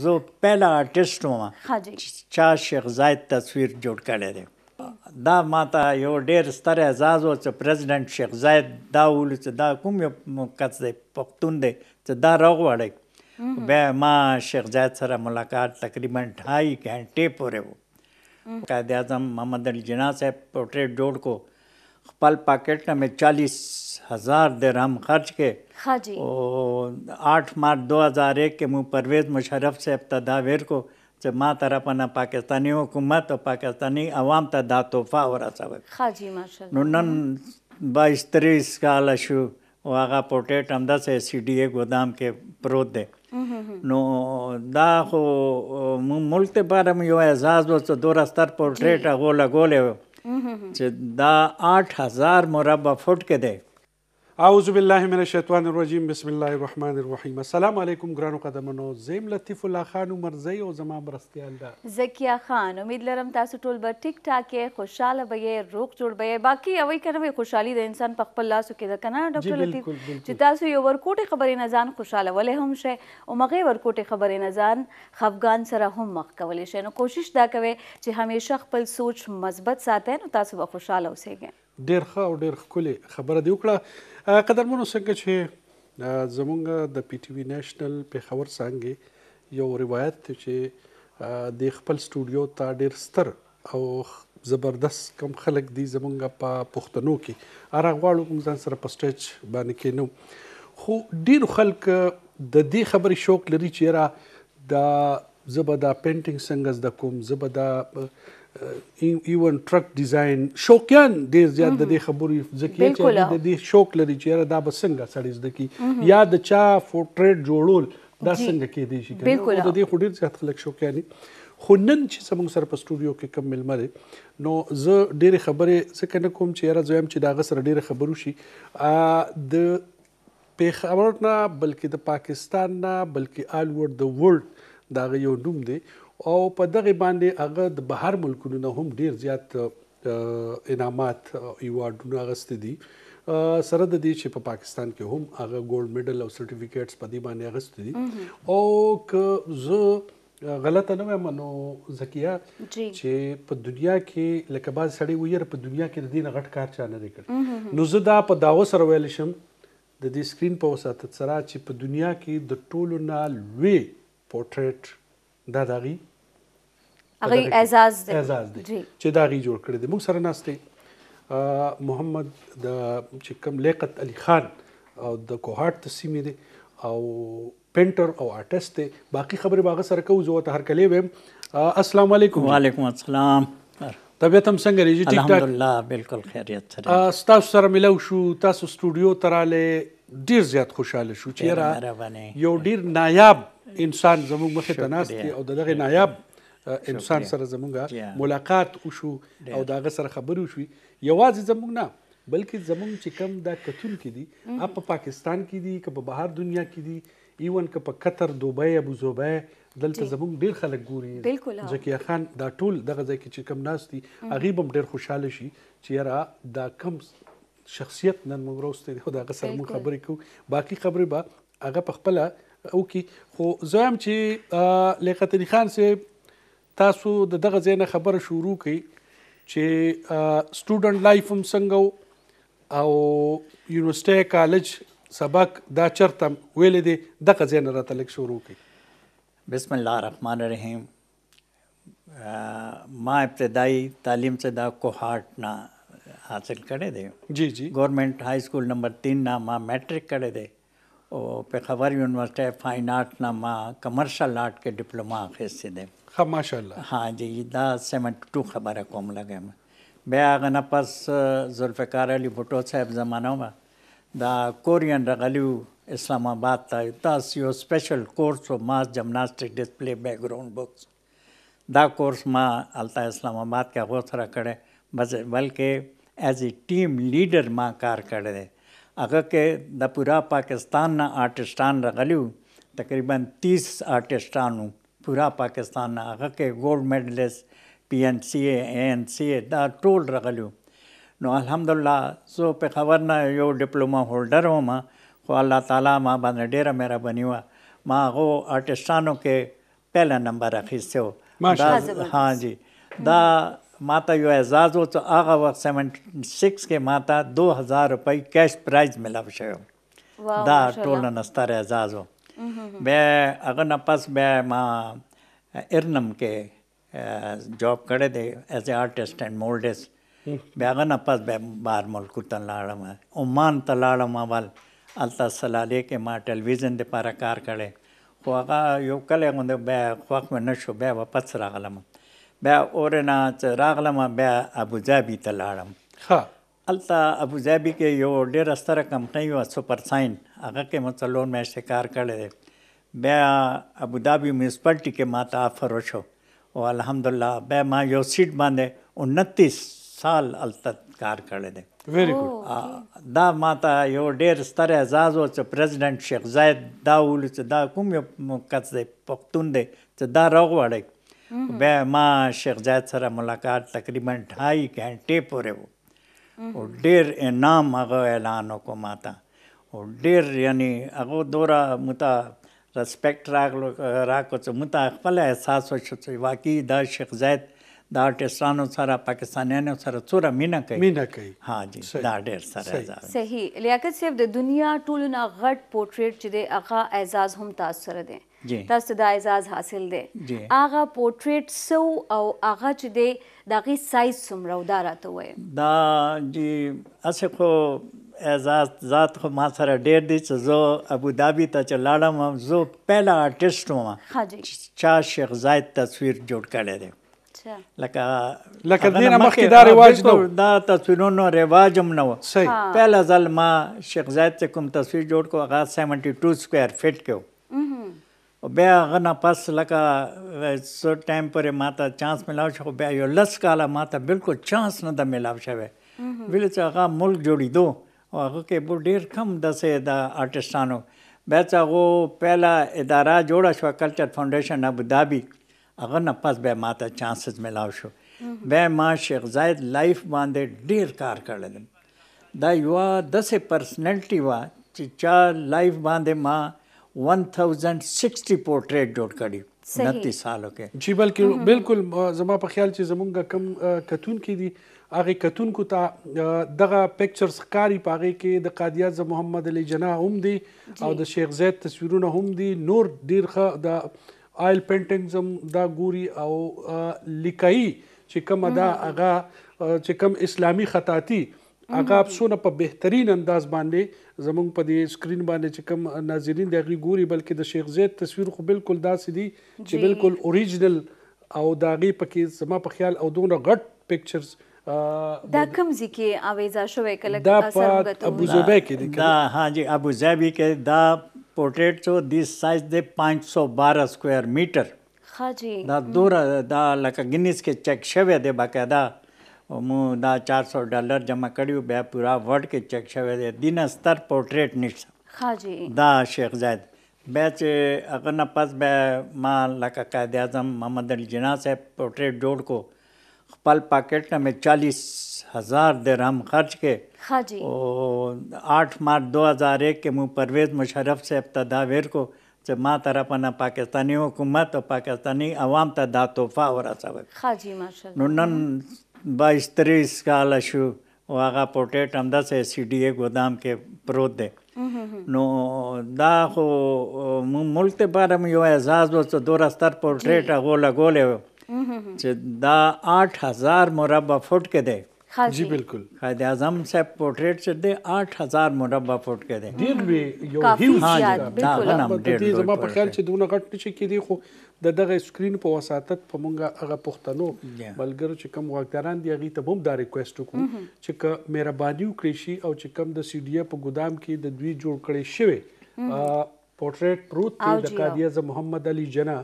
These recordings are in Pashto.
زه پهلا آرټیست وم ها جی چا شیخ زاید تصویر جوړ کړی دی دا ماته یو ډیر ستر اعزاز و چې پرزیدنت شیخ زاید دا ول چې دا کوم یو کس دی پښتون دی چې دا راغواړي بیا ما شیخ زاید سره ملاقات تقریبا 2.5 غنټه پورې و قائد اعظم محمد الجنا صاحب پورټریټ جوړ کو خپل پاکټ نه مې چالیس हज़ार दरहम खर्च के हाँ जी और आठ मार्च दो हज़ार एक के मुँह परवेज़ मुशरफ से तदावेर को जब माँ तरपना पाकिस्तानी हुकूमत और पाकिस्तानी अवाम तदा तोहफ़ा हो रहा सबक हाँ जी माशा नुनन बाईस तेईस का लशु वागा पोर्ट्रेट अमदा से सी डी ए गोदाम के प्रोत दे नो दा हो मुल्क ते बारे में यो एजाज़ हो तो दो रस्तर पोर्ट्रेट अगोल अगोले हो چې دا 8000 مربع فټ کې دی اعوذ بالله من الشیطان الرجیم بسم الله الرحمن الرحیم السلام علیکم ګرانو قدمونو زیم لطیف الله خان مرزی او زما مرستیال ده زکیا خان امید لرم تاسو ټول به ټیک ټاک خوشاله به روغ جوړ به باقی اوی کنه خوشحالي د انسان په خپل لاسو کې ده کنه ډاکټر لطیف چې تاسو یو ورکوټه خبرې نه ځان خوشاله ولې هم شې او مغه ورکوټه خبرې نه ځان خفغان سره هم مخ کولې شې نو کوشش دا کوي چې همیشه خپل سوچ مثبت ساتئ نو تاسو به خوشاله اوسئ ډیر ښه او ډیر ښکلي خبره دی وکړه قدرمنو څنګه چې زمونږ د پی ټی وی نېشنل پیښور څنګه یو روایت چې د خپل سټوډیو ته ډیر ستر او زبردست کم خلک دي زمونږ په پښتنو کې اره غواړو موږ ځان سره په سټیج باندې کېنو خو ډیر خلک د دې خبرې شوق لري چې را د زبدا پینټینګ څنګه د کوم زبدا ایون ټرک ډیزاین شوقیان ډیر زیات د دې خبرې ځکه چې د دې شوق لري چې دا به څنګه سړی زده کی یا د چا فورټریټ جوړول دا څنګه کې دی شي کنه د دې خو ډیر زیات خلک شوقیان دي خو نن چې زموږ سره په سټوډیو کې کم ملمه ده نو زه ډېرې خبرې څه نه کوم چې یاره زه هم چې دا غسر ډېرې خبرو شي د پیښور نه بلکې د پاکستان نه بلکې آل ور د ورلد دا یو نوم دی او په دغه باندې هغه د بهر ملکونو نه هم ډیر زیات انعامات ایوارډونه غستې دي سره د دې چې په پاکستان کې هم هغه ګولډ میډل او سرټیفیکټس په دې باندې غستې دي او که زه غلطه نه وایم نو زکیه چې په دنیا کې لکه باز سړی ویر په دنیا کې د دین غټ کار چا نه کړ نو زه دا په داو سره ویل شم د دې سکرین په وسات سره چې په دنیا کې د ټولو نه لوی پورټریټ دا داغي هغه اعزاز دی اعزاز دی چې داغي جوړ کړی دی موږ سره ناشته محمد د چې کوم لیقت علي خان او د کوهات سیمې دی او پینټر او آرټست دی باقي خبره باغ سره کوو زه ته هر کله ویم السلام علیکم وعلیکم السلام طبیعت هم څنګه لري ټیک ټاک الحمدلله بالکل خیریت سره تاسو سره ملو شو تاسو سټوډیو تراله ډیر زیات خوشاله شو چې را یو ډیر نایاب انسان زموږ مخې ته ناست دی او دغه نایاب انسان سره زمونږه ملاقات وشو او دغه سره خبرې وشوي یوازې زمونږ نه بلکې زمونږ چې کم دا کتون کې دي اپ په پاکستان کې دي که په بهر دنیا کې دي ایون که په قطر دوبۍ ابو ظبی دلته زمونږ ډیر خلک ګوري زکیا خان دا ټول دغه ځای کې چې کم ناست دي هغه هم ډیر خوشاله شي چې یاره دا کم شخصیت نن موږ راوستي او دغه سره موږ خبرې کوو باقي خبرې به با هغه په خپله او کې خو زه هم چې لیقتنی خان صاحب تاسو د دغه ځای نه خبره شروع کړئ چې سټوډنټ لایف هم څنګه او یونیورسيټي کالج سبق دا چرته ویل دي دغه ځای نه راته لیک شروع کړئ بسم الله الرحمن الرحیم मां इब्तदाई तालीम से दा कोहाट ना हासिल करे दे जी जी गवर्नमेंट हाई स्कूल नंबर तीन ना मां मैट्रिक करे दे પેખાવર યુનિવર્સિટી ફાઇન આર્ટનામાં કમર્શિયલ આર્ટ કે ડિપ્લોમા ખેસીદે હા માશાલ્લાહ હા જી દા સેવન્ટી ટુ ખબર હે કોમ લગે એમ બે આગના પાસ ઝુલ્ફિકાર અલી ભુટ્ટો સાહેબ જમાનામાં દા કોરિયન રગલ્યું ઇસ્લામાબાદ તા દાસ યો special course of mass gymnastic display background books दा कोर्स मां अलता इस्लामाबाद का होसरा करे बस बल्कि एज ए टीम लीडर मां कार करे هغه کې د پورا پاکستان نه آرټسټان راغلي تقریبا 30 آرټسټانو پورا پاکستان نه هغه کې ګولډ میډلس پی ان سی اے ان سی اے دا ټول راغلي نو الحمدلله زه په خبر نه یو ډیپلوما هولډر وم خو الله تعالی ما باندې ډیره مهرباني وا ما هغه آرټسټانو کې پہلا نمبر اخیسته و ماشاءالله ها جی دا माता इहो एज़ाज़ हो त आगा वक़्तु सेवनटी सिक्स खे माता दो हज़ार रुपई कैश प्राइज़ मिलाउ शयो दा टोल नस्तर एज़ाज़ हो बे अगरि न पस बे मां इरनम खे जॉब करे दे एज़ ए आर्टिस्ट एंड मोल्डिस्ट बे अगरि न पस बे ॿाहिरि मुल्क त लाड़म उमान त लाड़म वल अल्ता सलाले के मां टेलीविज़न ते पाराकार करे ख्वागा यो कले मुंहिंजो बे ख़्वाक में न छो बे वापसि रागलम بیا اورنا چې راغلم بیا ابوظبي ته لاړم ها الته ابوظبي کې یو ډېر ستره کمپنۍ و سپر ساين هغه کې مڅلون مې شکار کړل بیا ابوظبي میونسپلټي کې ماته آفر وشو او الحمدلله بیا ما یو سیټ باندې 29 سال الته کار کړل دی ویری ګډ دا ماته یو ډېر ستر اعزاز او چې پریزیدنت شیخ زاید دا ول چې دا کوم یو کڅ دی پښتون دی چې دا راغواړي بیا ما شیخ زاید سره ملاقات تقریبا 2.5 غنټې پورې وو او ډیر انعام هغه اعلان وکړ ماته او ډیر یعنی هغه دورا متا ریسپیکټ راغلو راکو چې متا خپل احساس وشو چې واقعي دا شیخ زاید دا ارتستانو سره پاکستانیانو سره څوره مینه کوي مینه کوي ها جی دا ډېر سره صحیح لیاقت صاحب د دنیا ټولو نه غټ پورټریټ چې دی هغه اعزاز هم تاسو سره دی تاسو دا اعزاز حاصل دی هغه پورټریټ سو او هغه چې دی دغه سایز څومره ودا راته وای دا جی اسه خو اعزاز ذات خو ما سره ډېر دي چې زه ابو ظبي ته چې لاړم زه پهلا آرټیسټ وم ها جی چا شیخ زاید تصویر جوړ کړی دی لکه لکه دینه مخکې دا رواج نه دا تصویرونو رواج هم نه و صحیح پهلا ځل ما شیخ زاید ته کوم تصویر جوړ کو هغه 72 سکوير فټ کې بیا غنه پس لکه څو ټایم پرې ماته چانس ملاو شو بیا یو لس کاله ماته بالکل چانس نه د ملاو شوی ویل چې هغه ملک جوړېدو او هغه کې به ډېر کم داسې د آرټسټانو بیا چې هغه پهلا اداره جوړه شوه کلچر فاونډیشن ابوظبي هغه نه پس بیا ماته چانسز ملاو شو بیا ما شیخ زاید لایف باندې ډېر کار کړل دا یو داسې پرسنلټي وه چې چا لایف باندې ما 1060 پورټریټ جوړ کړي 29 سالو کې جی بلکې بالکل زما په خیال چې زمونږ کم کتون کې دي هغه کتون کو ته دغه پکچرز ښکاری پاغه کې د قادیات محمد علي جناح هم دي او د شیخ زید تصویرونه هم دي نور ډیر ښه د آیل پینټینګز هم دا ګوري او لیکای چې کوم دا هغه چې کوم اسلامي خطاطي هغه افسونه په بهترین انداز باندې زمونږ په دې سکرین باندې چې کم ناظرین دغه ګوري بلکې د شیخ زید تصویر خو بالکل داسې دی چې بالکل اوریجنل او داغي پکې زما په خیال او دونه غټ پکچرز دا کوم ځکه اویزا شوې کله دا په ابو ظبی کې دی دا ها جی ابو ظبی کې دا پورټریټ سو دیس سایز دی 512 سکوير میټر ها جی دا دوره دا لکه ګینیس کې چک شوه دی باقاعده મૂં ના ચારસો ડોલર જમા કર્યું બે પૂરા વર્ડ કે ચેક છે દિન સ્તર પોર્ટ્રેટ નિશ હાજી دا شیخ زاید بیچ اگر نه پس به ما لکه قائد اعظم محمد علی جناح صاحب پورټریټ جوړ کو خپل پاکټ نه 40000 درهم خرج کې हाँ जी और 8 मार्च 2001 के मुँह परवेज मुशर्रफ से तदावेर को چې ما طرف نه پاکستانی حکومت او پاکستانی عوام ته دا تحفه ورسوي हाँ जी माशाल्लाह نو نن بایس تریس کاله شو او هغه پورټریټ همداسې سی ډي اے ګودام کې پروت دی نو دا خو ملک ته باره مې یو اعزاز و چې دوره ستر پورټریټ هغه لګولې چې دا 8000 مربع فټ کې دی جی بالکل قائد اعظم صاحب پورټریټ چې دی 8000 مربع فټ کې دی ډیر به یو هیوج بالکل زما په خیال چې دونه غټ نشي کېدی خو د دغه سکرین په وساتت په مونږه هغه پښتنو ملګرو چې کوم واکداران دی هغه ته هم دا ریکوست وکړو چې که مهرباني وکړي شي او چې کوم د سی ډی په ګودام کې د دوی جوړ کړي شوی پورټریټ پروت دی د قاضی محمد علي جنا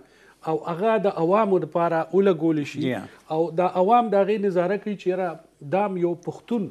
او هغه د عوامو لپاره اولګول شي او د عوام دغه نظاره کوي چې را دام یو پښتون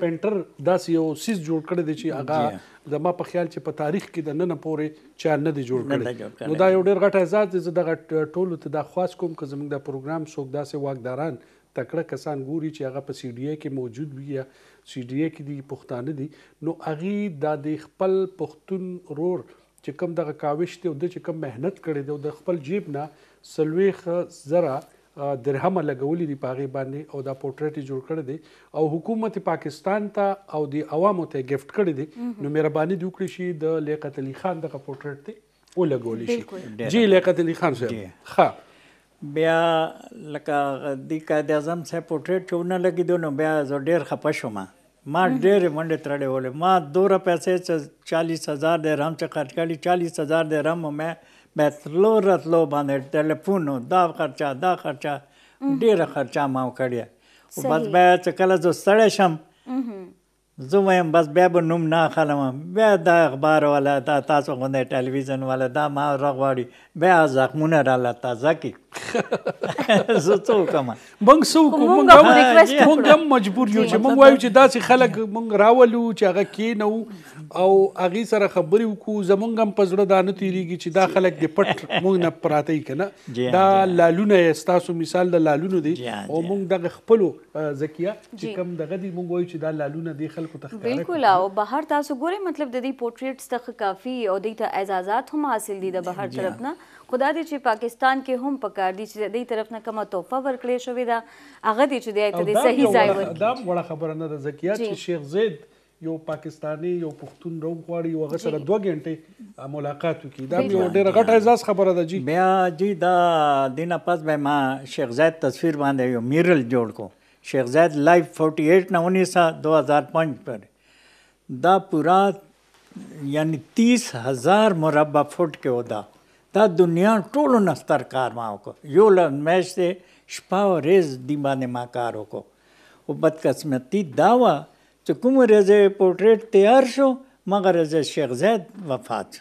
پینټر داسې یو سیس جوړ کړی دی چې هغه زما په خیال چې په تاریخ کې د نن پورې چا نه دی جوړ کړی نو دا یو ډېر غټ اعزاز دی زه دغه ټولو ته دا خواست کوم که زموږ د پروګرام څوک داسې واکداران تکړه کسان ګوري چې هغه په سی ډي ای کې موجود وي یا سی ډي ای کې دی پښتانه دي نو هغه د خپل پښتون رور چې کم دغه کاوش ته د چې کم مهنت کړي د خپل جیب نه سلويخ زره درهم لګولې دي په هغې باندې او دا پورټریټ جوړ کړی دی او حکومت پاکستان ته او د عوامو ته ګفټ کړی دی نو مهرباني دې وکړي شي د لیاقت علي خان دغه پورټریټ دی ولګول شي جی لیاقت علي خان صاحب ښه بیا لکه د قائد اعظم صاحب پورټریټ چې ونه لګیدو نو بیا زه ډېر خپه شوم ما ډېرې منډې ترړې ولې ما دوره پیسې 40000 درهم چې خرج کړي 40000 درهم مې به تلو راتلو باندې ټلیفون دا خرچه دا خرچه ډیره خرچه ما کړی او بس بیا چې کله زه ستړی شم زه وایم بس بیا به نوم نه اخلم بیا دا اخبار والا دا تاسو غوندې ټلویزیون والا دا ما راغواړي بیا زخمونه راله تازه کړي زه څه وکم مونږ څه وکړو مونږ مونږ هم مجبور یو چې مونږ وایو چې داسې خلک مونږ راولو چې هغه کینو او هغه سره خبرې وکړو زمونږ هم په زړه دانه تیریږي چې دا خلک د پټ مونږ نه پراته کنه دا لالونه استاسو مثال د لالونو دی او مونږ د خپلو زکیه چې کم دغه دی مونږ وایو چې دا لالونه دی خلکو ته بالکل او بهر تاسو ګورئ مطلب د دې پورټریټس ته کافي او د ته اعزازات هم حاصل دي د بهر طرف نه خدا دې چې پاکستان کې هم پکار دي چې دې طرف نه کومه توفه ورکړې شوې ده هغه دې چې دې ته صحیح ځای ورکړي دا وړه خبره نه ده زکیات چې شیخ زید یو پاکستانی یو پښتون روم غواړي یو غسر دوه غنټې ملاقات وکړي دا یو ډېر غټ احساس خبره ده جی بیا جی دا دینه پس به ما شیخ زید تصویر باندې یو میرل جوړ کو شیخ زید لائیو 48 نه 19 2005 پر دا پورا یعنی 30000 مربع فټ کې ودا دا دنیا ټولو نستر کار ما وکړو یو لږ میاشتې شپه او ورځ دې باندې ما کار وکړو خو بدقسمتي دا وه چې کوم ورځې پورټریټ تیار شو مګر ورځې شیخ زید وفات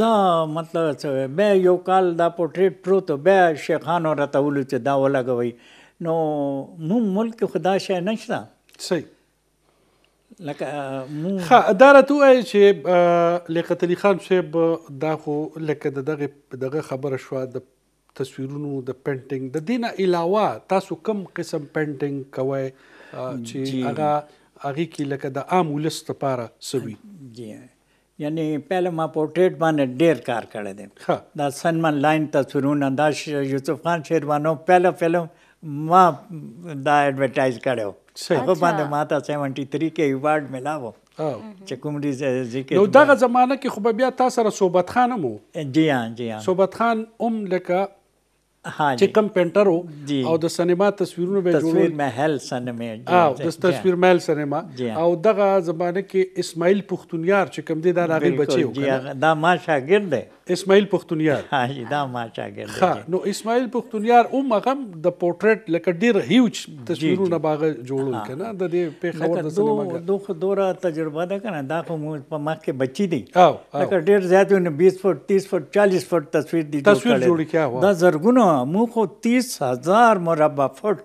دا مطلب څه بیا یو کال دا پورټریټ پروت بیا شیخانو راته ولو چې دا ولګوي نو مونږ ملک خدا شې نشته صحیح لکه مو ها دا راته وایي چې لیاقت علي خان صاحب دا خو لکه د دغه دغه خبره شوه د تصویرونو د پینټینګ د دینه علاوه تاسو کم قسم پینټینګ کوي چې هغه هغه کې لکه د عام ولس لپاره سوي جی یعنی پہله ما پورټریټ باندې ډیر کار کړی دی دا سنمن لاین تصویرونه دا یوسف خان شیروانو پہله فلم ما دا ایڈورټایز کړو صحیح په باندې ماته 73 کې ایوارډ ملاو چې کوم دي ذکر نو دغه زمانہ کې خو بیا تاسو سره صوبت خان مو جی ها جی ها صوبت خان ام لکه چې کم پینټر وو او د سینما تصویرونه به جوړول تصویر محل سینما او د تصویر محل سینما او دغه زمانه کې اسماعیل پښتونیار چې کم دی دا راغی بچیو دا ما شاګرد دی اسماعیل پښتونیار ها دا ما شاګرد دی نو اسماعیل پښتونیار او مغم د پورټریټ لکه ډیر هیوج تصویرونه باغ جوړول کنه د دې په خبر د سینما دوه دوره تجربه ده کنه دا خو موږ په مخ کې بچی دی او ډیر زیات 20 فټ 30 فټ 40 فټ تصویر دی تصویر جوړ کیا دا زرګونو مو خو 30000 مربع فټ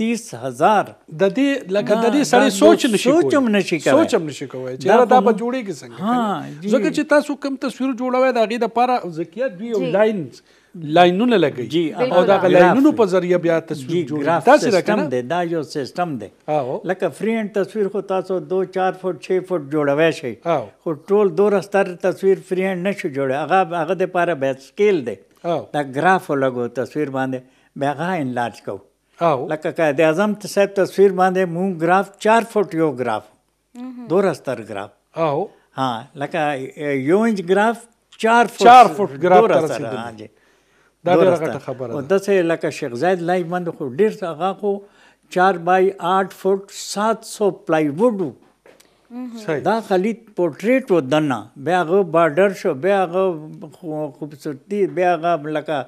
30000 د دې لکه د دې سړی سوچ نشي کوي سوچ هم نشي کوي سوچ هم نشي کوي چې دا به جوړیږي څنګه ځکه چې تاسو کوم تصویر جوړوي دا غي د لپاره ذکیات دوی او لاینز لاینونه لګي او دا لاینونو په ذریعہ بیا تصویر جوړیږي دا سیستم دی دا یو سیستم دی لکه فری هند تصویر خو تاسو 2 4 فټ 6 فټ جوړوي شي خو ټول دور ستر تصویر فری هند نشي جوړه هغه هغه د لپاره به سکیل دی دا ګراف لګو تصویر باندې مې هغه انلاج کو او لکه قائد اعظم صاحب تصویر باندې مون ګراف 4 فټ یو ګراف دو رستر ګراف او ها لکه یو انچ ګراف 4 فټ 4 فټ ګراف تر رسیدل دا ډیره غټه خبره ده داسې لکه شیخ زاید لای مند خو ډیر هغه خو 4 بای 8 فټ 700 پلای وډ دا خلید پورټریټ و دنه بیا هغه بارډر شو بیا هغه خوبصورتي بیا هغه لکه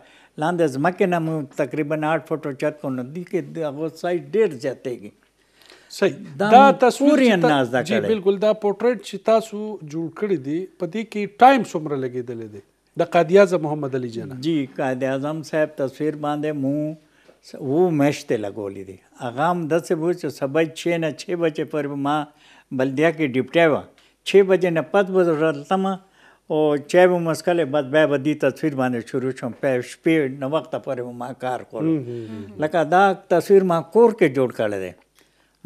لاندې ځمکې نه موږ تقریبا 8 فټو چت کو نه دي کې هغه سایز ډېر زیاتېږي صحیح دا تصویر انداز دا کړی جی بالکل دا پورټریټ چې تاسو جوړ کړی دی په دې کې ټایم څومره لګیدل دی د قاضي اعظم محمد علي جنہ جی قاضي اعظم صاحب تصویر باندې مو و مشته لګولې دي اغه هم د څه بوچ سبا 6 نه 6 بجې پر ما बल्दिया की डिप्टिया हुआ छः बजे न पद बदलतम او چای به مسکلې بعد به به دې تصویر باندې شروع شوم په شپې نو وخت پورې ما کار کول لکه دا تصویر ما کور کې جوړ کړل دی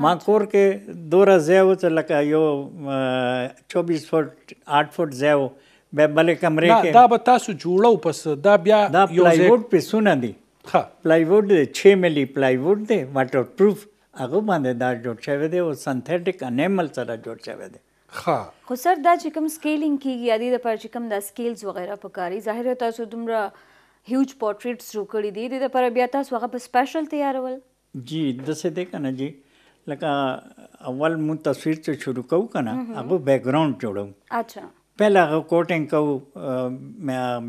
ما کور کې دوره زیو چې لکه یو 24 فټ 8 فټ زیو به بلې کمرې کې دا به تاسو جوړو پس دا بیا دا پلای ووډ په سونه دي ها پلای ووډ 6 ملي پلای ووډ دی واټر پروف هغه باندې دا جوړ شوی دی او سنتھیټک انیمل سره جوړ شوی دی ها خو سر دا چې کوم سکیلینګ کیږي یادې د پر چې کوم د سکیلز وغیرہ پکاري ظاهر تاسو دومره هیوج پورټریټس جوړ کړی دي د پر بیا تاسو هغه په سپیشل تیارول جی د څه دی کنه جی لکه اول مو تصویر چې شروع کوو کنه هغه بیک گراوند جوړو اچھا પહેલાં હવે કોટિંગ કહું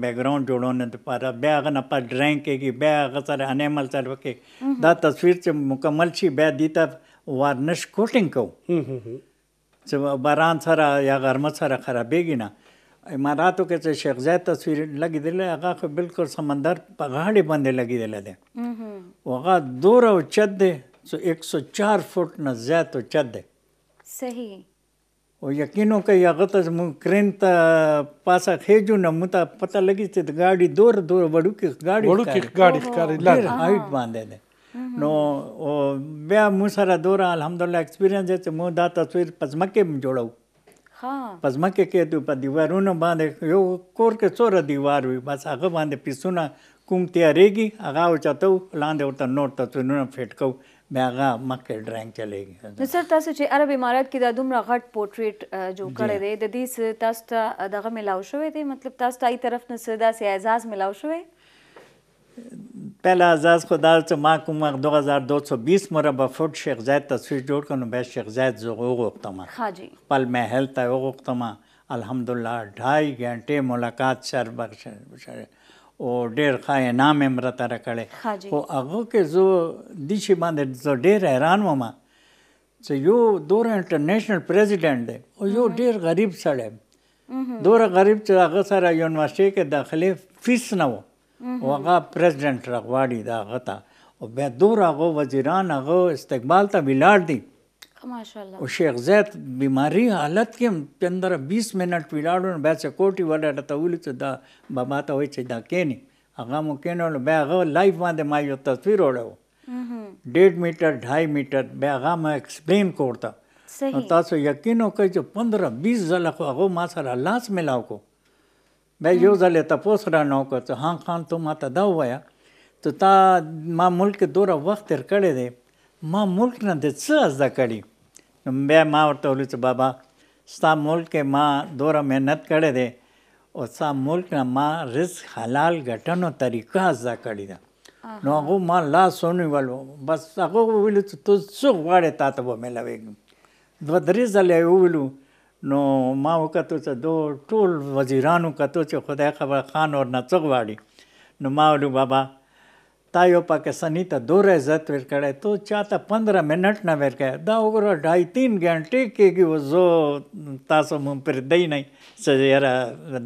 બેકગ્રાઉન્ड જોડોને પારા બે આગળ પા ડ્રાઈંગ કે બે આગળ સારે અનેમલ સારે કે દા તસવીર છે મુકમ્મલ છે બે દીતા વાર્નિશ કોટિંગ કહું બરાન સારા યા ગરમત સારા ખરા બેગીના મારા તો કે છે શેખજાદ તસવીર લગી દેલે આગા બિલકુલ સમંદર પગાડી બંધે લગી દેલે દે વગા દૂર ચદ્દે સો એકસો ચાર ફૂટના જ્યાં તો ચદ્દે સહી او یقینو کوي هغه ته زموږ کرین ته پاسه خېجو نه مو ته پته لګي چې د ګاډي دور دور وړو کې ګاډي وړو کې ګاډي ښکارې لاله هایټ باندې ده نو بیا مو سره دوره الحمدلله ایکسپیرینس چې مو دا تصویر پزمکه م جوړو ها پزمکه کې ته په دیوارونو باندې یو کور کې څور دیوار وي بس هغه باندې پیسونه کوم تیارېږي هغه او چاته لاندې ورته نوټ تصویرونه فټ کو بیا هغه مکه ډرنګ چلےږي نو سر تاسو چې عرب امارات کې دا دومره غټ پورټریټ جوړ کړی دی د دې تاسو ته دغه ملاو شوی دی مطلب تاسو ته ای طرف نه څه داسې اعزاز ملاو شوی پہلا اعزاز خدا چې ما کوم 2220 مربع فوټ شیخ زاید تصویر جوړ کړو بیا شیخ زاید زغو غوښتم ها جی خپل محل ته غوښتم الحمدلله 2.5 غنټه ملاقات سر بخش او ډېر ښه انعام یې مرته راکړی خو هغه کې زه دې شي باندې زه ډېر حیران وم چې یو دوره انټرنیشنل پریزیډنټ دی او یو ډېر غریب سړی دوره غریب چې هغه سره یونیورسټۍ کې داخلې فیس نه و او هغه پریزیډنټ راغواړي دا هغه ته او بیا دوره هغه وزیران هغه استقبال ته ولاړ دي ماشاءالله او شیخ زید بیماری حالت کې په اندر 20 منټ ویلاړو نه بیا کوټي ولا ته ویل چې دا بابا ته وای چې دا کینی هغه مو کینول بیا هغه لایف باندې ما یو تصویر وړو ډېر میټر ढाई میټر بیا هغه ما ایکسپلین کوړتا تاسو یقین وکړئ چې 15 20 ځله خو هغه ما سره لاس ملاو کو بیا یو ځل ته پوس را نو کو ته هان خان ته ما ته دا وایا ته تا ما ملک دوره وخت تر کړی دی ما ملک نه د څه زده کړی मैं मां वटि तो हलूं बाबा सा मुल्क मां दौर महिनत करे थी और सा मुल्क मां रिस्क हलाल घटण जो तरीक़ा असां कढी था नगो मां ला सोनी वालो बस सगो उविलू तू सुख वाडे तात बो मेला वेगू बदरी झाले उविलू नो मां कतो च दो टोल वजीरानू कतो च खुदा खबर खान और ना चुक वाडी नो मां बाबा दो ತಾಯಿ ಪಾಕೆ ಸನೀತ ದೂರ ಜತ್ವಿರ್ಕಡೆತು ಚಾತ ಪಂದ್ರ ಮಿನಟ್ನ ವಿರ್ಕೆ ದ ಉಗುರ ಡಾಯಿ ತೀನ್ ಗಂಟೆ ಕೇಗಿ ಜೋ ತಾಸು ಮುಂಪಿರ್ नहीं ನೈ ಸರ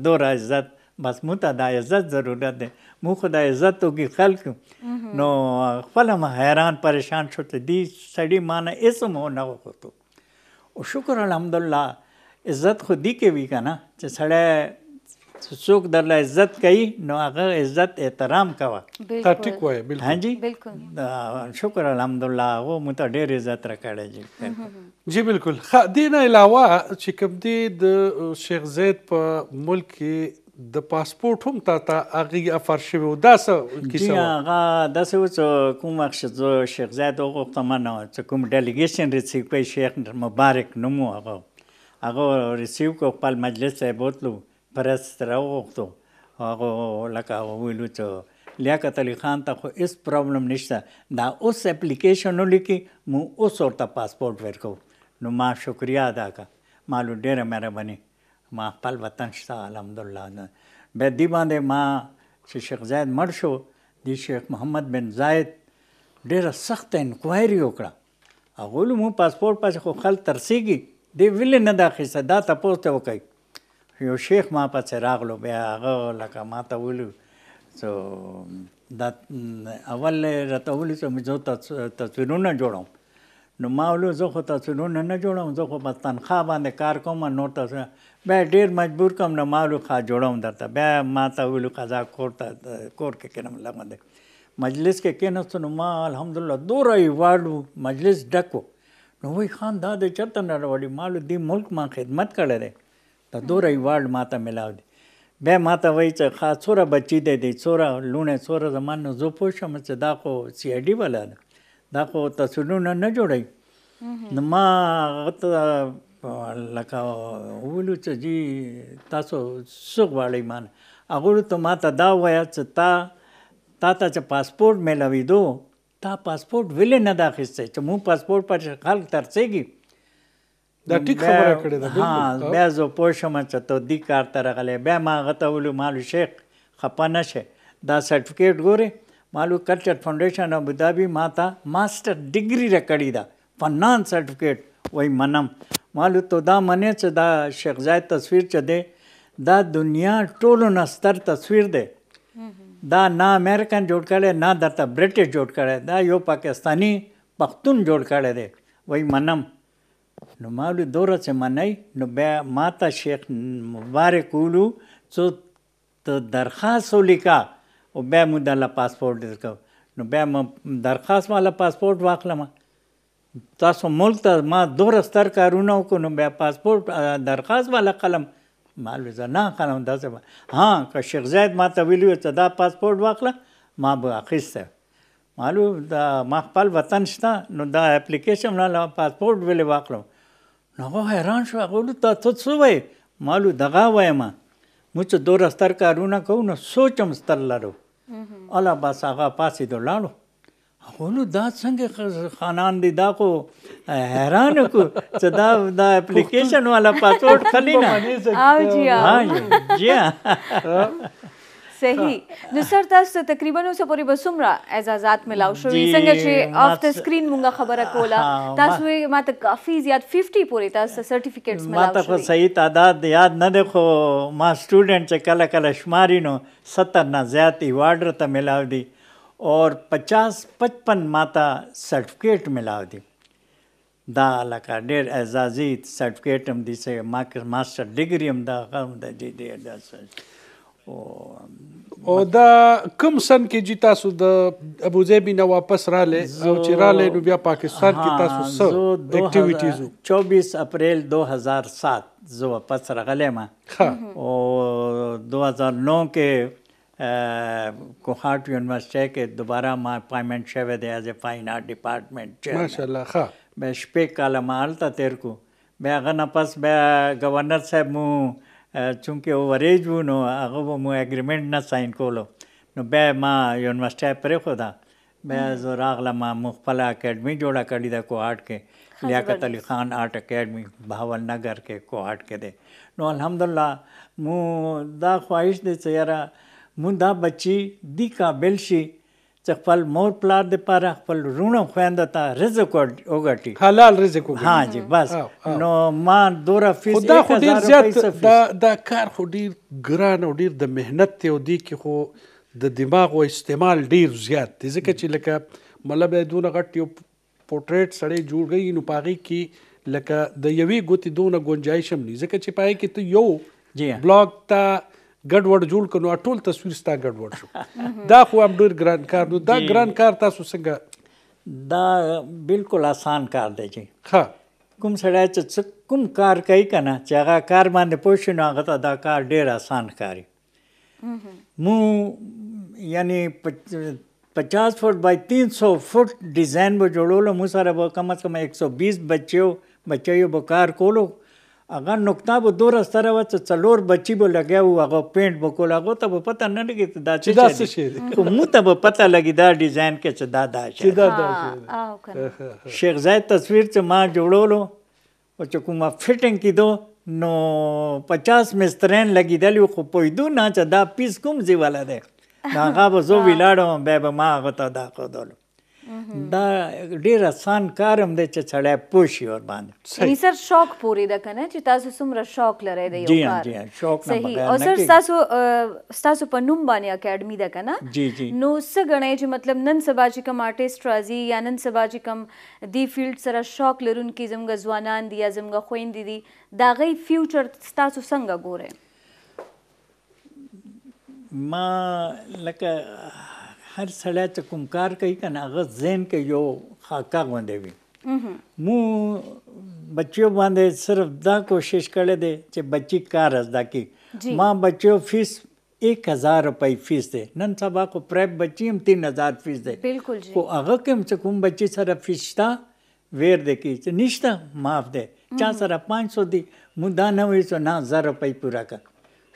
ದೂರ ಇಜ್ಜತ್ बस मुता दा इज़्ज़त ज़रूरत है मुँह खुदा इज़्ज़त होगी खल क्यों नो फल हम हैरान परेशान छोटे दी सड़ी माना इसम हो न हो तो शुक्र अलहमदुल्ला इज़्ज़त खुदी के भी का ना सड़े څوک در له عزت کوي نو هغه عزت احترام کوه ته ټیک وای بالکل ها جی بالکل شکر الحمدلله هغه مو ته ډیر عزت راکړی جی جی بالکل دین علاوه چې کوم دی د شیخ زید په ملک کې د پاسپورت هم تا ته هغه افر شوی او داسې کیسه و هغه داسې و چې کوم وخت چې شیخ زید او غوښته منه چې کوم ډیلیګیشن ریسیو کوي شیخ مبارک نوم هغه هغه ریسیو کو خپل مجلس ته بوتلو پرست راوغوښتو هغه لکه ویلو چې لیاقت علي خان ته خو هیڅ پرابلم نشته دا اوس اپلیکیشن ولیکي مونږ اوس ورته پاسپورت ورکو نو ما شکریا ادا کا مالو ډېره مهرباني ما خپل وطن شته الحمدلله به دې باندې ما چې شیخ زاید مړ شو دی شیخ محمد بن زاید ډېره سخت انکوایري وکړه هغه مو پاسپورت پاس خو خل ترسيږي دی ویل نه دا خصه دا تاسو ته وکړي یو شیخ ما په څراغ لو بیا هغه لکه ما ته ویلو سو دا اول راته ویلو چې زه تصویرونه جوړم نو ما ویلو زه خو تصویرونه نه جوړم زه خو په تنخوا باندې کار کوم نور ته بیا ډیر مجبور کوم نو ما ویلو خا جوړم درته بیا ما ته ویلو قضا کور ته کور کې کینم لګم مجلس کې کېنستو نو ما الحمدلله دوره یې مجلس ډکو نو وای خان دا د چرته نه راوړي مالو دې ملک ما خدمت کړی دی ته دوره ورلد ماته ملاو دي بیا ماته وای چې خا څوره بچی دی دی څوره لونه څوره زمان زه پوه شم چې دا خو سی ای ډي والا ده دا خو تصویرونه نه جوړوي نو ما لکه وولو چې جی تاسو څه غواړئ مان هغه ته ما ته دا وایا چې تا تا ته چې پاسپورت مې لوي دو تا پاسپورت ویلې نه دا خسته چې مو پاسپورت پر خلک ترڅېږي دا ټیک خبره کړې ده ها بیا زه پوه شوم چې تودې کار ته راغلی بیا ما هغه ته ویلو مالو شیخ خفه نه شې دا سرټیفیکیټ ګورې مالو کلچر فاونډیشن ابوظبي ما ته ماسټر ډیګري راکړې ده فنان سرټیفیکیټ وای منم مالو ته دا منې چې دا شیخ زاید تصویر چې دی دا دنیا ټولو نه ستر تصویر دی دا نه امریکن جوړ کړی نه درته برټش جوړ کړی دا یو پاکستانی پښتون جوړ کړی دی وای منم نو مالو دوره چې منای نو بیا ماته شیخ مبارک ولو څو ته درخواست ولیکا او بیا مو د پاسپورت درکو نو بیا م درخواست والا پاسپورت واخلم تاسو ملک ته ما دوه ستر کارونه وکړو نو بیا پاسپورت درخواست والا قلم مالو زه نه قلم داسې ها که شیخ زید ما ته ویلو ته دا پاسپورت واخله ما به اخیسته مالو دا ما خپل وطن شته نو دا اپلیکیشن نه پاسپورت ویلې واخلم هغه حیران شو هغه ولته تا ته څه وای مالو دغه وایم مو چې دوه ستر کارونه کوو نو سوچم ستر لرو الله بس هغه پاسې دو لاړو هغه دا څنګه خانان دی دا کو حیران کو چې دا دا اپلیکیشن والا پاسورډ خلی نه او جی ها جی صحیح نو سر تاسو تقریبا اوس پورې به څومره اعزازات ملاو شوي څنګه چې اف د سکرین مونږه خبره کوله تاسو یې ماته کافي زیات 50 پورې تاسو سرټیفیکټس ملاو شوي ماته خو صحیح تعداد یاد نه ده خو ما سټوډنټ چې کله کله شماري نو 70 نه زیات ایوارډ ته ملاو دي اور 50 55 ماته سرټیفیکټ ملاو دي دا لکه ډېر اعزازي سرټیفیکټ هم دي چې ماستر ډیګري هم دا هم د دې دې او دا کم سن کې چې تاسو د ابو ظبي نه واپس رااله او چې رااله نو بیا پاکستان کې تاسو څه اکټیویټیز 24 اپریل 2007 زه واپس راغلی ما او 2009 کې کوهات یونیورسيټي کې دوباره ما اپاینټمنٹ شوه دی از ا فاین آرټ ډپارټمنټ چیر ماشاءالله ښه مې شپې کاله مالته تیر کو مې هغه نه پس بیا گورنر صاحب مو چونکه وریج وو نو هغه مو اګریمنټ نه ساين کولو نو بیا ما یونیورسيټه پرې خو دا بیا زه راغله ما مخفل اکیډمي جوړه کړې ده کوهاټ کې لیاقت علي خان آرٹ اکیډمي بهاول نگر کې کوهاټ کې ده نو الحمدلله مو دا خواهش دې چې یاره مونږ دا بچي دی قابل شي چې خپل مور پلار د پاره خپل رونو خويند ته رزق وګټي حلال رزق وګټي ها جی بس آو آو. نو ما دوره فیس خدا خو ډیر زیات دا دا کار خو ډیر ګران او ډیر د مهنت ته ودی کې خو د دماغ او استعمال ډیر زیات دی ځکه چې لکه مطلب دونه غټ یو پورټریټ سړی جوړ نو پاغي کې لکه د یوې ګوتې دونه گنجائش هم نه ځکه چې پای کې ته یو جی بلاګ ته ګډوډ جوړ کړو ټول تصویر ستا ګډوډ شو دا خو هم ډیر ګران کار نو دا ګران کار تاسو څنګه دا بالکل آسان کار دی چې ها کوم سړی چې کوم کار کوي کنه چې هغه کار باندې پوه شي نو هغه ته دا کار ډیر آسان کاری مو یعنی پچاس فٹ بائی تین سو فٹ ڈیزائن به جوړولو مو سره به کم از کم 120 بچیو بچیو به کار کولو هغه نقطه به دوره سره و چې څلور بچي به لګیاو هغه پینټ به کول هغه ته به پته نه لګي چې دا څه دا څه شي خو مو ته به پته لګي دا ډیزاین کې چې دا دا شي دا دا شیخ زاید تصویر چې ما جوړولو او چې کومه فټینګ کیدو نو 50 مسترین لګي دلی خو پویدو نه چې دا پیس کوم زیواله ده هغه به زو ویلاړم به ما هغه ته دا کړو دا ډیر آسان کارم دی چې سړی پوه شي ور باندې یعنی سر شوق پوری ده کنه چې تاسو څومره شوق لرئ د یو کار جی جی شوق نه بغیر او سر تاسو تاسو په نوم باندې اکیډمي ده کنه جی جی نو څه غنې چې مطلب نن سبا چې کوم آرټیست راځي یا نن سبا چې کوم دی فیلډ سره شوق لرونکي زموږ ځوانان دي یا زموږ خويندې دي دا غي فیوچر تاسو څنګه ګورئ ما لکه هر سړی چې کوم کار کوي کنه هغه ذهن کې یو خاکه غونډې وي مو بچیو باندې صرف دا کوشش کړې ده چې بچی کار زده کی ما بچیو فیس 1000 روپۍ فیس ده نن سبا کو پرپ بچی هم 3000 فیس ده بالکل جی کو هغه کوم چې کوم بچی سره فیس تا ویر ده کی چې نشته معاف ده چا سره 500 دی مو دا نه وې سو نه 1000 روپۍ پورا کا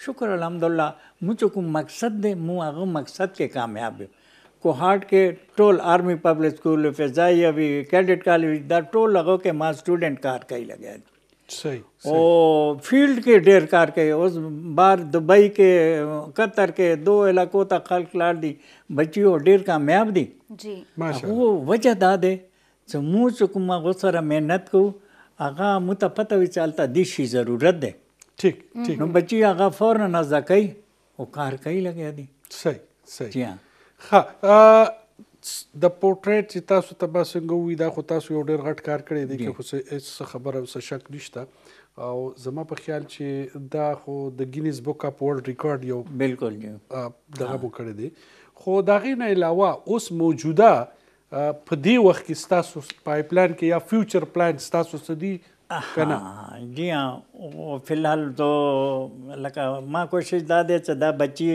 شکر الحمدلله مو چې کوم مقصد ده مو هغه مقصد کې کامیاب یم کوهاټ کې ټول آرمی پبلک سکول فضائی ابي کیډټ کالج دا ټول لګو کې ما سټوډنټ کار کوي لګیا صحیح او فیلډ کې ډېر کار کوي اوس بار دبي کې قطر کې دو علاقو ته خلک لاړ دي بچیو ډېر کامیاب دي جی او وجه دا ده چې موږ کوم غوسره مهنت کوو هغه مته پته وی چالتہ دي شي ضرورت ده ٹھیک ٹھیک نو بچي هغه فورن نه ځکای او کار کوي لګیا دي صحیح صحیح ها د پورټریټ چې تاسو ته به څنګه وي دا خو تاسو یو ډېر غټ کار کړی دی چې خو څه خبره څه شک نشته او زما په خیال چې دا خو د ګینیز بک اپ ورلد ریکارډ یو بالکل یو دغه بو کړی دی خو دا غینه علاوه اوس موجوده په دې وخت کې ستاسو پایپ لاین کې یا فیوچر پلان ستاسو سدي کنه جی ها فلحال تو لکه ما کوشش دا دی چې دا بچي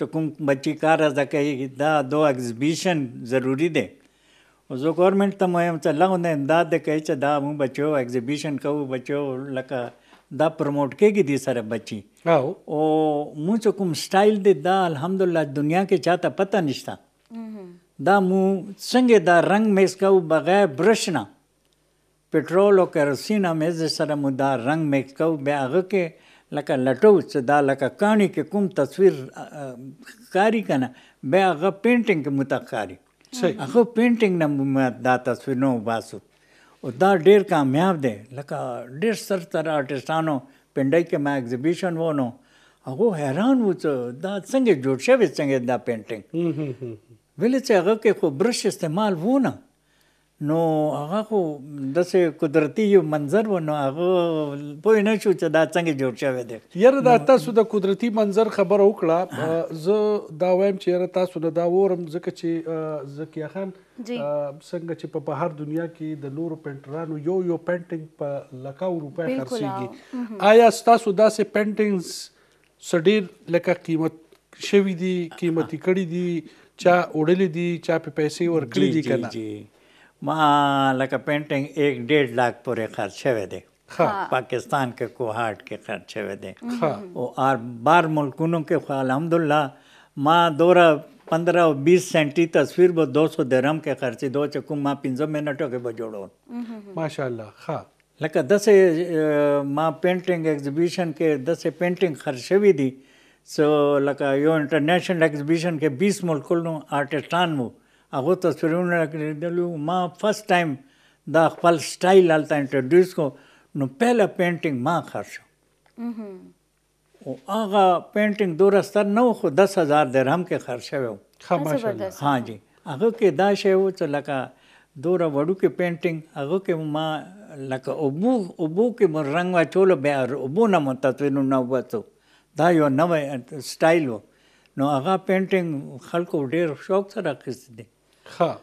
تو کوم بچی کار زده کوي دا دو ایگزیبیشن ضروری دی او زه ګورنمنت ته مو هم څه لغونه امداد دی کوي چې دا مو بچو ایگزیبیشن کوو بچو لکه دا پروموټ کېږي دي سره بچي او مو چې کوم سټایل دی دا الحمدلله دنیا کې چاته پته نشته دا مو څنګه دا رنگ میز کوو بغیر برش نه پټرول او کیروسین هم یې سره مو دا رنگ میز کوو بیا هغه کې لکه لټو چې دا لکه کاڼي کې کوم تصویر کاری کنه بیا هغه پینټینګ کې متقاری هغه پینټینګ نه دا تصویر نو باسو او دا ډیر کامیاب دی لکه ډیر سر تر آرټستانو پنډای کې ما ایگزیبیشن ونه هغه حیران و چې دا څنګه جوړ شوی څنګه دا پینټینګ ویل چې هغه کې خو برش استعمال ونه نو هغه خو د قدرتي یو منظر و نو هغه په نه شو چې دا څنګه جوړ شوی دی یره دا تاسو د قدرتي منظر خبره وکړه زه دا وایم چې یره تاسو نه دا ورم ځکه چې زکیا خان څنګه چې په بهر دنیا کې د نورو پینټرانو یو یو پینټینګ په لکاو روپۍ خرڅيږي آیا تاسو داسې پینټینګز سړي لکه قیمت شوي دي قیمتي کړي دي چا وړلې دي چا په پیسې ورکړي دي کنه ما لکه پینټینګ 1 1.5 લાખ پورې خرچ شوی دی پاکستان کې کوهاټ کې خرچ شوی دی او آر بار ملکونو کې خو الحمدلله ما دوره 15 او 20 سنتي تصویر به 200 درهم کې خرچې دو چې کوم ما 15 منټو کې به جوړو ماشاءالله ها لکه دسه ما پینټینګ ایگزیبیشن کې دسه پینټینګ خرچ شوی دی سو لکه یو انټرنیشنل ایگزیبیشن کې 20 ملکونو آرټسټان مو هغه تصویرونه لیدلو ما فرست ټایم دا خپل سټایل هلته انټروډیوس کو نو پهله پینټینګ ما خرڅ او هغه پینټینګ دوره ستر نه خو 10000 درهم کې خرڅ شوی و ها جی هغه کې دا شی و چې لکه دوره وړو کې پینټینګ هغه کې ما لکه اوبو اوبو کې مر رنگ واچول بیا اوبو نه متصوینو نه وته دا یو نوې سټایل و نو هغه پینټینګ خلکو ډېر شوق سره اخیستی دی ها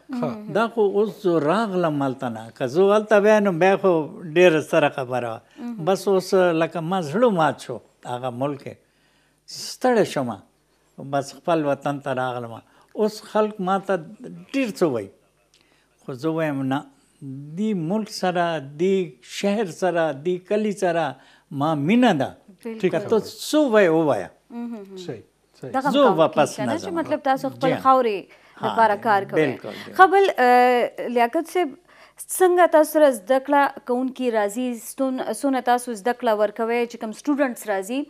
دا خو اوس راغله مالته نه که زه هلته بیا نو بیا خو ډېره سره خبره وه بس اوس لکه ما زړه مات شو هغه ملک ستړی شوم بس خپل وطن ته راغلم اوس خلک ما ته ډېر څه وایي خو زه وایم نه دی ملک سره دی شهر سره دی کلی سره ما مینه ده که ته څه وایې ووایه زه واپس نه ځم مطلب تاسو خپل خاورې لپاره کار کوي خپل لیاقت صاحب څنګه تاسو سره زده کړه کوونکې راځي ستون سونه تاسو زده کړه ورکوي چې کوم سټوډنټس راځي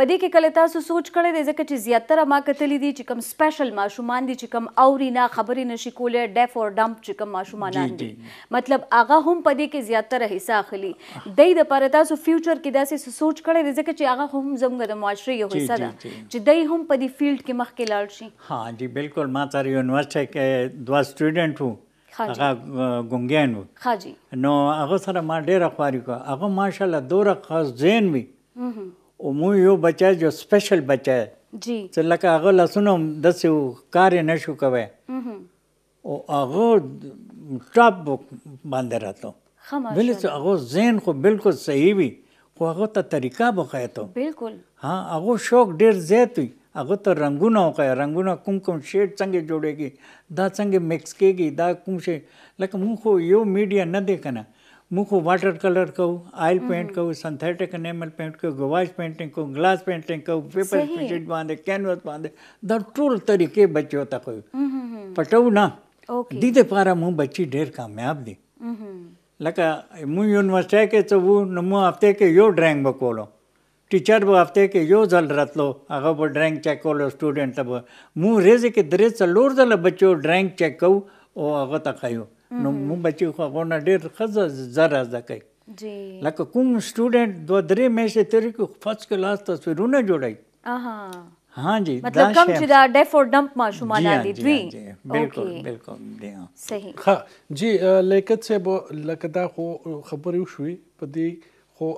په دې کې کله تاسو سوچ کړی دی ځکه چې زیاتره ما کتلی دي چې کوم سپیشل ماشومان دي چې کوم اوري نه خبرې نشي کولی ډیف اور ډمپ چې کوم ماشومان دي مطلب هغه هم په دې کې زیاتره حصہ اخلي دای د پر تاسو فیوچر کې داسې سوچ کړی دی ځکه چې هغه هم زموږ د معاشري یو حصہ ده چې دای هم په دې فیلډ کې مخکې لاړ شي ها جی بالکل ما تر یونیورسيټي کې دوه سټوډنټ وو هغه ګونګیان وو ها جی نو هغه سره ما ډیره خواري کوه هغه ماشاءالله دوره خاص ذهن وي او مو یو بچا جو سپیشل بچا جی چې لکه هغه لاسونه د سیو کار نه شو کوي او هغه ټاپ باندې راتلو بل څه هغه زین خو بالکل صحیح وي خو هغه ته طریقہ بخایته بالکل ها هغه شوق ډیر زیات وي هغه ته رنگونه وکړه رنگونه کوم کوم شیډ څنګه جوړيږي دا څنګه مکس کېږي دا کوم شی لکه موږ خو یو میډیا نه دی کنه मूं को वाटर कलर कयूं ऑयल पेंट कयूं सिंथेटिक नेमल पेंट कयूं गवाश पेंटिंग कयूं ग्लास पेंटिंग कयूं पेपर पेंटेड बांधे कैनवस बांधे दरटोल तरीक़े बचियो था कयूं पटऊ न दीदे पारां मूं बची ढेर कामयाबु थी लका मूं यूनिवर्सिटी खे चवूं न मूं हफ़्ते खे इहो ड्राइंग बि टीचर बि हफ़्ते खे इहो ज़ल रतलो अॻो पोइ ड्राइंग चेक कोलो स्टूडेंट बि मूं रेज़ खे दरेज़ लोर ज़ल बचियो ड्राइंग चेक कयूं उहो अॻो था कयूं نو موږ بچي خو غوونه ډېر ښه زر زده کوي جی لکه کوم سټوډنټ دوه درې میاشتې تر کې فرست کلاس تصویرونه جوړي اها हाँ जी मतलब कम चिदा डेफ और डंप माशुमान आदि द्वी बिल्कुल बिल्कुल دی صحیح ها جی لیکت سے بو لکدا خو خبرې وشوي په دې خو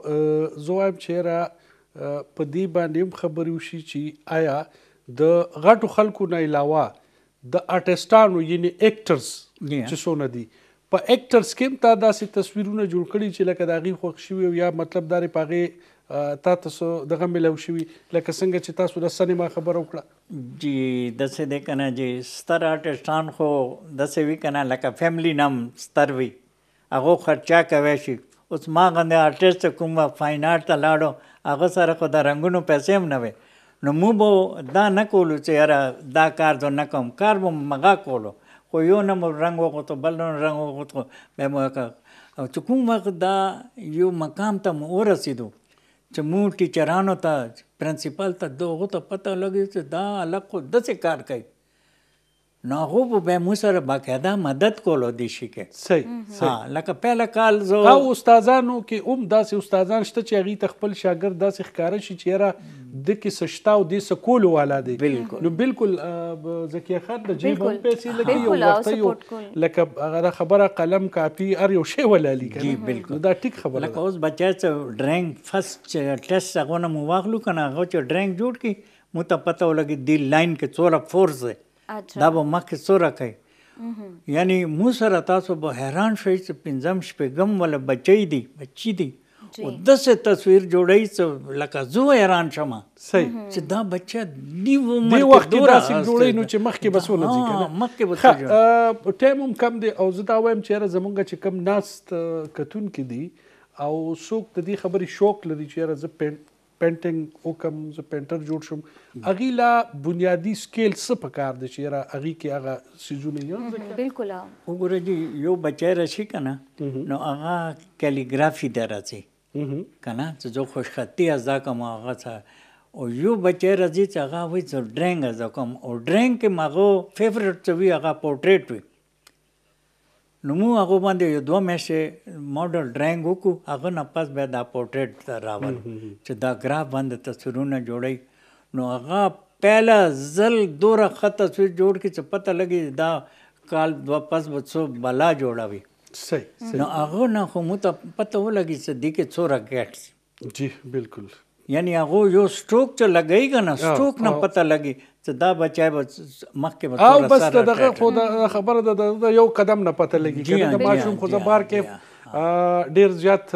زوایب چیرې په دې باندې خبرې وشي چې آیا د غټو خلکو نه علاوه د آرټستانو یعنی اکټرز چې سونه دي په اکټرز کې تا داسې تصویرونه جوړ کړي چې لکه د هغې خوښ شوي یا مطلب دارې په هغې تا تاسو دغه میلاو شوي لکه څنګه چې تاسو د سینما خبره وکړه جی داسې دی که نه چې ستر آرټسټان خو داسې وي که نه لکه فیملی نام ستر وي هغه خرچا کوی شي اوس ما غندې آرټسټ کوم فاین آرټ ته لاړو هغه سره خو د رنګونو پیسې هم نه وي نو موږ به دا نه کولو چې یاره دا کار زه نه کوم کار به مغه کولو خو یو نه مو رنگ وغوښتو بل نه رنگ وغوښتو بیا مو او چې کوم وخت دا یو مقام ته مو ورسېدو چې مو ټیچرانو ته پرنسپل ته دغو ته پته لګي چې دا هلک خو داسې کار کوي ناغو به مو سره باقاعده مدد کولو دي شي کې صحیح ها لکه پهل کال زو او استادانو کې اوم داسې استادان شته چې هغه تخپل شاګرد داسې ښکارا شي چې را د کې سشتا او د سکول والا دي نو بالکل زکیه خان د جیب هم پیسې لګي یو ورته لکه هغه خبره قلم کاپی ار یو شی ولا لیکي جی بالکل دا ټیک خبره لکه اوس بچا چې ډرنګ فرست ټیسټ هغه مو واغلو کنه هغه چې ډرنګ جوړ کی مو ته پته ولګي دی لاین کې څوره فورس دی دا به مخکې څو راکوي یعنی مو سره تاسو به حیران شئ چې پنځم شپږم ولا بچی دي بچی دي او دسه تصویر جوړی چې لکه زو حیران شوم صحیح چې دا بچه دی و دی وخت کې داسې جوړی نو چې مخکې بسونه ځي کنه مخکې بسونه ټایم هم کم دی او زه دا وایم چې را زمونږ چې کم ناست کتون کې دی او څوک د دې خبرې شوق لري چې را زه پینټ پینټینګ وکم زه پینټر جوړ شم اغي لا بنیادی سکیل څه په کار دي چې را اغي کې هغه سيزونه نه بالکل وګوره دي یو بچی راشي کنه نو هغه کالیګرافي درځي کنه چې زه خوش خطي ازدا کوم هغه څه او یو بچی راځي چې هغه وایي زه ډرینګ ازدا کوم او ډرینګ کې مغو فیورټ څه وی هغه پورټریټ وي نو موږ هغه باندې یو دوه میاشتې ماډل ډرینګ وکړو هغه نه پس بیا دا پورټریټ ته راول چې دا ګراف باندې تصویرونه جوړی نو هغه پهلا زل دوره خط تصویر جوړ کې چې پته لګي دا کال دوه پس به څو بلا جوړاوي صحیح نو هغه نه خو مو ته پته ولګي چې دې کې څو راکټس جی بالکل یعنی هغه یو سټروک چې لګی کنه سټروک نه پته لګي چې دا بچای به مخکې به او بس دغه خو د خبره د یو قدم نه پته لګي کنه د ماشوم خو بار کې ډیر زیات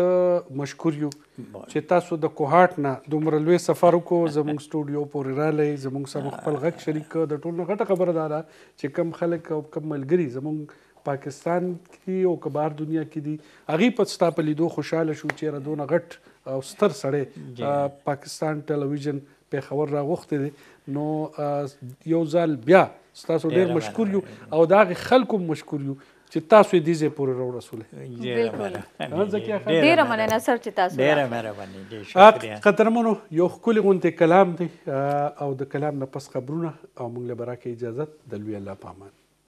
مشکور یو چې تاسو د کوهات نه دومره لوی سفر وکړو زموږ سټوډیو پورې رالی زموږ سم خپل غږ شریک د ټولو غټه خبره ده چې کم خلک او کم ملګري زموږ پاکستان کې او کبار دنیا کې دي هغه په ستا په لیدو خوشاله شو چې را دونه غټ او ستر سړی پاکستان ټلویزیون په خبر راغوخته دي نو یو ځل بیا تاسو ډیر مشکور یو او دا خلکو مشکور یو چې تاسو دې زه پوره راو رسوله ډیر مننه سر چې تاسو ډیر مهرباني ډیر شکریا قدرمنو یو خولي غونته کلام دی او د کلام نه پس خبرونه او موږ لپاره کې اجازه د لوی الله پامان